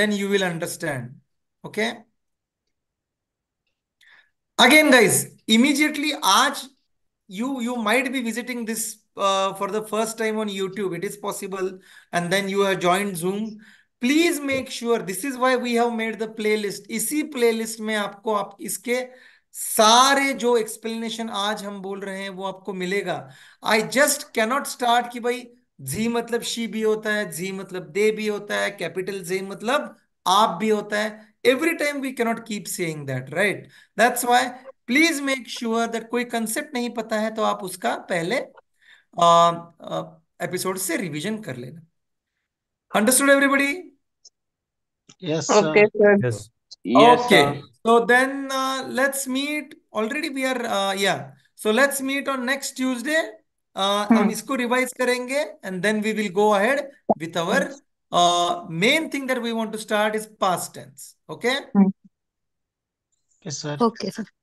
then you will understand okay again guys immediately आज you you might be visiting this uh, for the first time on YouTube, it is possible, and then you have joined Zoom, please make sure this is why we have made the playlist इसी playlist में आपको आप इसके सारे जो explanation आज हम बोल रहे हैं वो आपको मिलेगा आई जस्ट कैनॉट स्टार्ट कि भाई जी मतलब शी भी होता है जी मतलब दे भी होता है कैपिटल जे मतलब आप भी होता है every time we cannot keep saying that right that's why please make sure that कोई कंसेप्ट नहीं पता है तो आप उसका पहले एपिसोड से रिवीजन कर लेना understood everybody yes okay sir okay so then let's meet already we are yeah so let's meet on next Tuesday हम इसको रिवाइज करेंगे and then we will go ahead with our main thing that we want to start is past tense okay yes sir okay sir